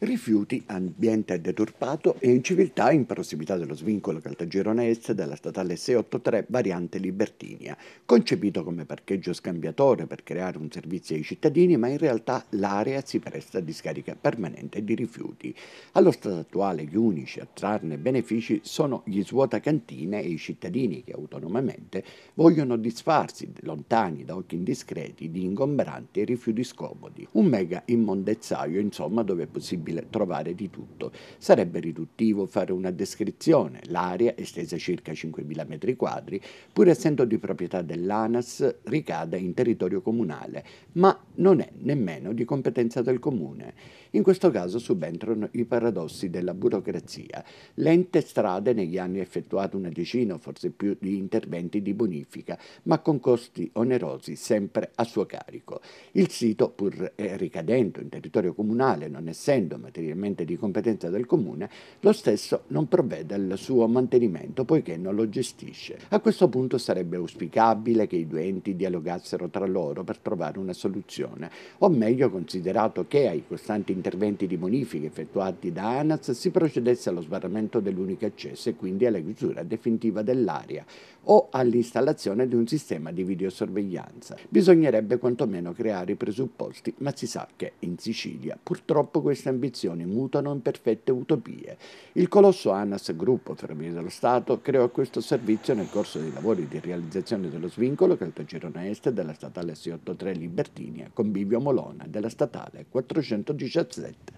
rifiuti, ambiente deturpato e inciviltà in prossimità dello svincolo Caltagirone Est della statale 683 variante Libertinia, concepito come parcheggio scambiatore per creare un servizio ai cittadini, ma in realtà l'area si presta a discarica permanente di rifiuti. Allo stato attuale gli unici a trarne benefici sono gli svuotacantine e i cittadini che autonomamente vogliono disfarsi, lontani da occhi indiscreti, di ingombranti e rifiuti scomodi. Un mega immondezzaio, insomma, dove è possibile possibile trovare di tutto. Sarebbe riduttivo fare una descrizione. L'area, estesa circa 5.000 metri quadri, pur essendo di proprietà dell'ANAS, ricade in territorio comunale, ma non è nemmeno di competenza del comune. In questo caso subentrano i paradossi della burocrazia. L'ente strade negli anni ha effettuato una decina o forse più di interventi di bonifica, ma con costi onerosi sempre a suo carico. Il sito, pur ricadendo in territorio comunale, non essendo materialmente di competenza del comune, lo stesso non provvede al suo mantenimento poiché non lo gestisce. A questo punto sarebbe auspicabile che i due enti dialogassero tra loro per trovare una soluzione, o meglio considerato che ai costanti interventi di bonifica effettuati da ANAS si procedesse allo sbarramento dell'unico accesso e quindi alla chiusura definitiva dell'area o all'installazione di un sistema di videosorveglianza. Bisognerebbe quantomeno creare i presupposti, ma si sa che in Sicilia purtroppo questa ambizione ambizioni mutano in perfette utopie. Il colosso ANAS Gruppo Ferrovie dello Stato creò questo servizio nel corso dei lavori di realizzazione dello svincolo che Caltagirone Est della statale 683 Libertini con Bivio Molona della statale 417.